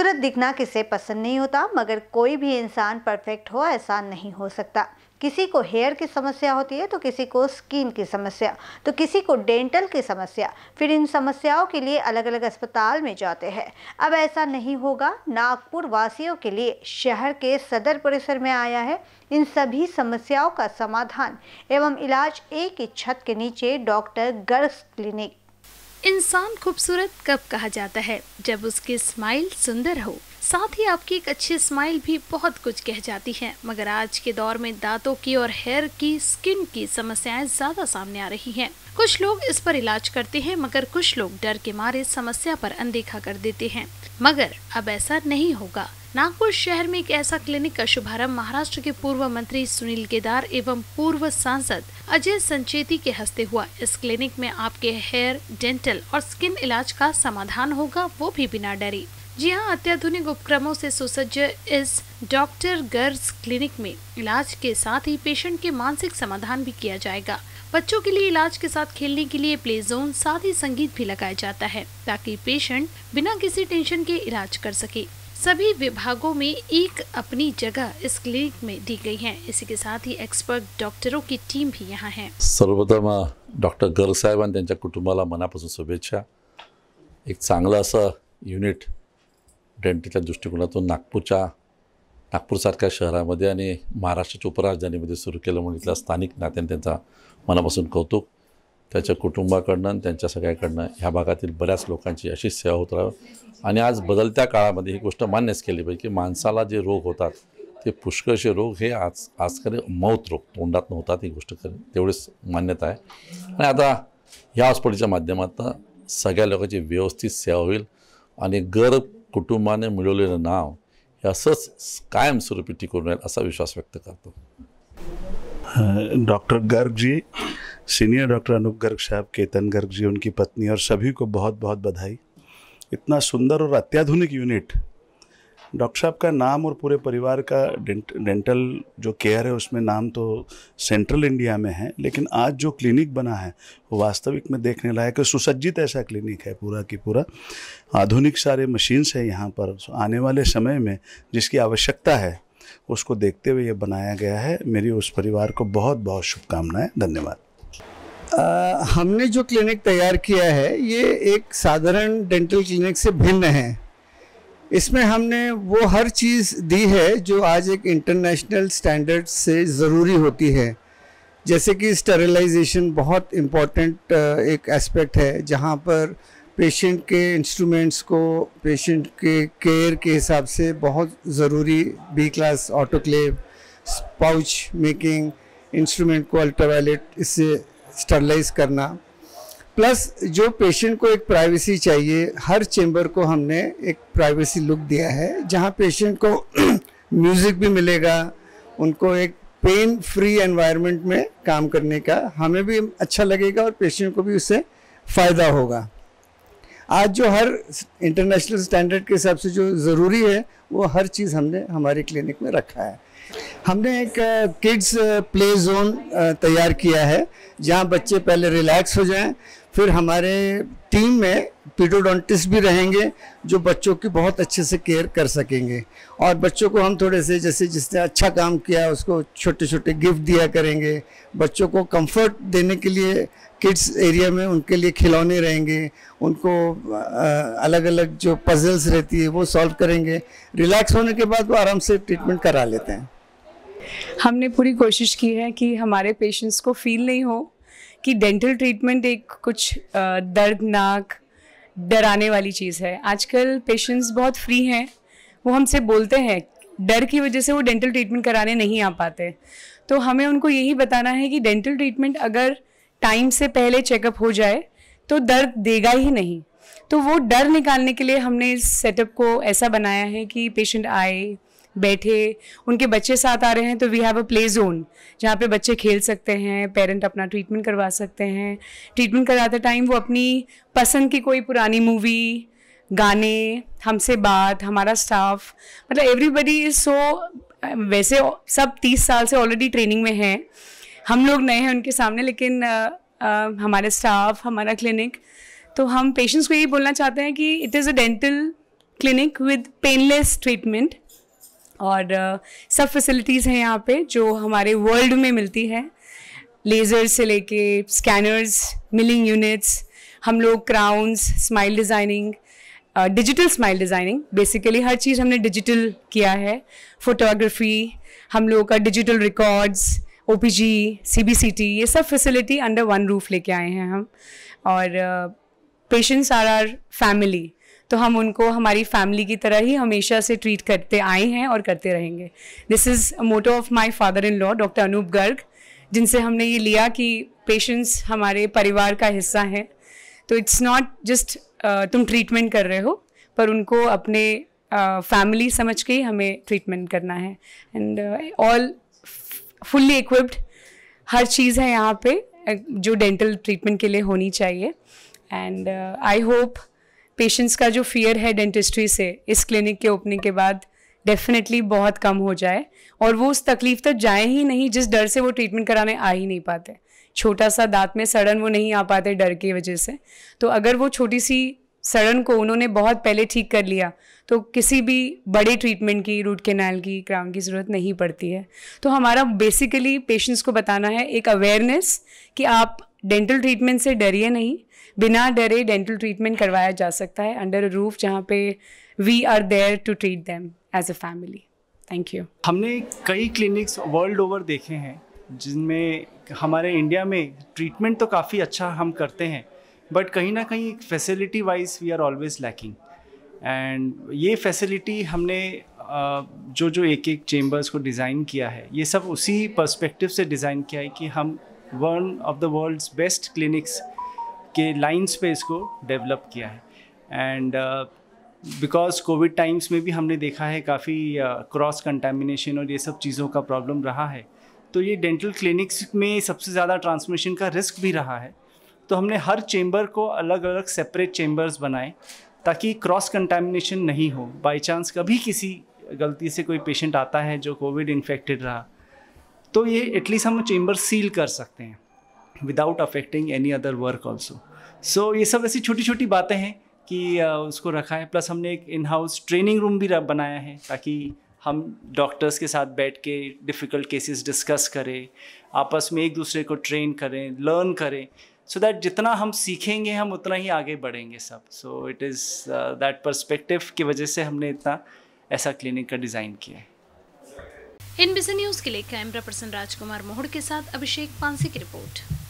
खूबसूरत दिखना किसे पसंद नहीं होता मगर कोई भी इंसान परफेक्ट हो ऐसा नहीं हो सकता किसी को हेयर की समस्या होती है तो किसी को स्किन की समस्या तो किसी को डेंटल की समस्या फिर इन समस्याओं के लिए अलग अलग अस्पताल में जाते हैं अब ऐसा नहीं होगा नागपुर वासियों के लिए शहर के सदर परिसर में आया है इन सभी समस्याओं का समाधान एवं इलाज एक ही छत के नीचे डॉक्टर गर्ल्स क्लिनिक इंसान खूबसूरत कब कहा जाता है जब उसकी स्माइल सुंदर हो साथ ही आपकी एक अच्छी स्माइल भी बहुत कुछ कह जाती है मगर आज के दौर में दांतों की और हेयर की स्किन की समस्याएं ज्यादा सामने आ रही हैं। कुछ लोग इस पर इलाज करते हैं मगर कुछ लोग डर के मारे समस्या पर अनदेखा कर देते हैं मगर अब ऐसा नहीं होगा नागपुर शहर में एक ऐसा क्लिनिक का शुभारंभ महाराष्ट्र के पूर्व मंत्री सुनील केदार एवं पूर्व सांसद अजय संचेती के हस्ते हुआ इस क्लिनिक में आपके हेयर डेंटल और स्किन इलाज का समाधान होगा वो भी बिना डरी जी हाँ अत्याधुनिक उपक्रमों से सुसज्ज इस डॉक्टर गर्ल्स क्लिनिक में इलाज के साथ ही पेशेंट के मानसिक समाधान भी किया जाएगा बच्चों के लिए इलाज के साथ खेलने के लिए प्ले जोन साथ ही संगीत भी लगाया जाता है ताकि पेशेंट बिना किसी टेंशन के इलाज कर सके सभी विभागों में एक अपनी जगह इस क्लिनिक में दी गई है इसी के साथ ही एक्सपर्ट डॉक्टरों की टीम भी यहाँ है सर्वप्रथम डॉक्टर गर्ल साहब आणि कुटुंबाला मनापासून शुभेच्छा एक चांगला असं युनिट डेंटलच्या दृष्टिकोनातून नागपूरच्या नागपूरसारख्या शहरामध्ये आणि महाराष्ट्राच्या उपराजधानीमध्ये सुरू केलं म्हणून इथल्या स्थानिक नात्याने त्यांचा मनापासून कौतुक त्याच्या कुटुंबाकडनं आणि त्यांच्या सगळ्याकडनं ह्या भागातील बऱ्याच लोकांची अशीच सेवा होत राहावी आणि आज बदलत्या काळामध्ये ही गोष्ट मान्यच केली पाहिजे की माणसाला जे रोग होतात ते पुष्कळचे रोग हे आज आजकडे मौत रोग तोंडात होतात ही गोष्ट करेल तेवढीच मान्यता आहे आणि आता ह्या हॉस्पिटलच्या माध्यमातून सगळ्या लोकांची व्यवस्थित सेवा होईल आणि गर कुटुंबाने मिळवलेलं नाव हे असंच कायमस्वरूपी टिकून राहील असा विश्वास व्यक्त करतो डॉक्टर गर्गजी सीनियर डॉक्टर अनूप गर्ग साहब केतन गर्ग जी उनकी पत्नी और सभी को बहुत बहुत बधाई इतना सुंदर और अत्याधुनिक यूनिट डॉक्टर साहब का नाम और पूरे परिवार का डेंट, डेंटल जो केयर है उसमें नाम तो सेंट्रल इंडिया में है लेकिन आज जो क्लिनिक बना है वो वास्तविक में देखने लायक सुसज्जित ऐसा क्लिनिक है पूरा की पूरा आधुनिक सारे मशीन्स हैं यहाँ पर आने वाले समय में जिसकी आवश्यकता है उसको देखते हुए ये बनाया गया है मेरी उस परिवार को बहुत बहुत शुभकामनाएं धन्यवाद आ, हमने जो क्लिनिक तैयार किया है ये एक साधारण डेंटल क्लिनिक से भिन्न है इसमें हमने वो हर चीज़ दी है जो आज एक इंटरनेशनल स्टैंडर्ड से ज़रूरी होती है जैसे कि स्टरलाइजेशन बहुत इम्पॉर्टेंट एक एस्पेक्ट है जहाँ पर पेशेंट के इंस्ट्रूमेंट्स को पेशेंट के केयर के हिसाब से बहुत ज़रूरी B class autoclave pouch making instrument को अल्ट्रावायलेट इससे स्टरलाइज करना प्लस जो पेशेंट को एक प्राइवेसी चाहिए हर चेंबर को हमने एक प्राइवेसी लुक दिया है जहाँ पेशेंट को म्यूज़िक भी मिलेगा उनको एक पेन फ्री एनवायरनमेंट में काम करने का हमें भी अच्छा लगेगा और पेशेंट को भी उससे फ़ायदा होगा आज जो हर इंटरनेशनल स्टैंडर्ड के हिसाब से जो ज़रूरी है वो हर चीज़ हमने हमारे क्लिनिक में रखा है हमने एक किड्स प्ले जोन तैयार किया है जहां बच्चे पहले रिलैक्स हो जाएं फिर हमारे टीम में पीडोडोंटिस्ट भी रहेंगे जो बच्चों की बहुत अच्छे से केयर कर सकेंगे और बच्चों को हम थोड़े से जैसे जिसने अच्छा काम किया उसको छोटे छोटे गिफ्ट दिया करेंगे बच्चों को कंफर्ट देने के लिए किड्स एरिया में उनके लिए खिलौने रहेंगे उनको अलग अलग जो पजल्स रहती है वो सॉल्व करेंगे रिलैक्स होने के बाद वो आराम से ट्रीटमेंट करा लेते हैं हमने पूरी कोशिश की है कि हमारे पेशेंट्स को फील नहीं हो कि डेंटल ट्रीटमेंट एक कुछ दर्दनाक डराने वाली चीज़ है आजकल पेशेंट्स बहुत फ्री हैं वो हमसे बोलते हैं डर की वजह से वो डेंटल ट्रीटमेंट कराने नहीं आ पाते तो हमें उनको यही बताना है कि डेंटल ट्रीटमेंट अगर टाइम से पहले चेकअप हो जाए तो दर्द देगा ही नहीं तो वो डर निकालने के लिए हमने इस सेटअप को ऐसा बनाया है कि पेशेंट आए बैठे उनके बच्चे साथ आ रहे हैं तो we have a play zone जहाँ पे बच्चे खेल सकते हैं पेरेंट अपना ट्रीटमेंट करवा सकते हैं ट्रीटमेंट कराते टाइम वो अपनी पसंद की कोई पुरानी मूवी गाने हमसे बात हमारा स्टाफ मतलब एवरीबडी इज़ सो वैसे सब तीस साल से ऑलरेडी ट्रेनिंग में हैं हम लोग नए हैं उनके सामने लेकिन आ, आ, हमारे स्टाफ हमारा क्लिनिक तो हम पेशेंट्स को यही बोलना चाहते हैं कि it is a dental clinic with painless treatment और सब फैसिलिटीज़ हैं यहाँ पे जो हमारे वर्ल्ड में मिलती है लेज़र से लेके स्कैनर्स मिलिंग यूनिट्स हम लोग crowns smile designing digital smile designing basically हर चीज़ हमने डिजिटल किया है फोटोग्राफी हम लोगों का digital records O P G C B C T ये सब फैसिलिटी अंडर वन रूफ लेके आए हैं हम और पेशेंट्स आर आर फैमिली तो हम उनको हमारी फैमिली की तरह ही हमेशा से ट्रीट करते आए हैं और करते रहेंगे this is motto of my father in law doctor Anup Garg जिनसे हमने ये लिया कि पेशेंट्स हमारे परिवार का हिस्सा हैं तो इट्स नॉट जस्ट तुम ट्रीटमेंट कर रहे हो पर उनको अपने फैमिली uh, समझ के ही हमें ट्रीटमेंट करना है एंड ऑल फुल्ली इक्विप्ड हर चीज़ है यहाँ पे uh, जो डेंटल ट्रीटमेंट के लिए होनी चाहिए एंड आई होप पेशेंट्स का जो फियर है डेंटिस्ट्री से इस क्लिनिक के ओपनिंग के बाद डेफिनेटली बहुत कम हो जाए और वो उस तकलीफ तक तो जाए ही नहीं जिस डर से वो ट्रीटमेंट कराने आ ही नहीं पाते छोटा सा दांत में सड़न वो नहीं आ पाते डर की वजह से तो अगर वो छोटी सी सड़न को उन्होंने बहुत पहले ठीक कर लिया तो किसी भी बड़े ट्रीटमेंट की रूट केनाल की क्राउन की ज़रूरत नहीं पड़ती है तो हमारा बेसिकली पेशेंट्स को बताना है एक अवेयरनेस कि आप डेंटल ट्रीटमेंट से डरिए नहीं बिना डरे डेंटल ट्रीटमेंट करवाया जा सकता है अंडर अ रूफ जहाँ पे we are there to treat them as a family thank you हमने कई क्लिनिक्स वर्ल्ड ओवर देखे हैं जिनमें हमारे इंडिया में ट्रीटमेंट तो काफ़ी अच्छा हम करते हैं बट कहीं ना कहीं facility wise we are always lacking and ये फैसिलिटी हमने जो जो एक एक चेम्बर्स को डिज़ाइन किया है ये सब उसी पर्सपेक्टिव से डिज़ाइन किया है कि हम one of the world's best clinics के लाइंस पे इसको डेवलप किया है एंड बिकॉज कोविड टाइम्स में भी हमने देखा है काफ़ी क्रॉस कंटेमिनेशन और ये सब चीज़ों का प्रॉब्लम रहा है तो ये डेंटल क्लिनिक्स में सबसे ज़्यादा ट्रांसमिशन का रिस्क भी रहा है तो हमने हर चेम्बर को अलग अलग सेपरेट चेम्बर्स बनाए ताकि क्रॉस कंटेमिनेशन नहीं हो बाय चांस कभी किसी गलती से कोई पेशेंट आता है जो कोविड इन्फेक्टेड रहा तो ये एटलीस्ट हम चेम्बर सील कर सकते हैं without affecting any other work also so ये सब ऐसी छोटी छोटी बातें हैं कि उसको रखा है प्लस हमने एक इन हाउस ट्रेनिंग रूम भी बनाया है ताकि हम डॉक्टर्स के साथ बैठ के डिफ़िकल्ट केसेस डिस्कस करें आपस में एक दूसरे को ट्रेन करें लर्न करें सो so दैट जितना हम सीखेंगे हम उतना ही आगे बढ़ेंगे सब so it is that perspective की वजह से हमने इतना ऐसा क्लिनिक का डिज़ाइन किया है इन बिजनेस न्यूज़ के लिए कैमरा पर्सन राजकुमार मोहड़ के साथ अभिषेक पांसी की रिपोर्ट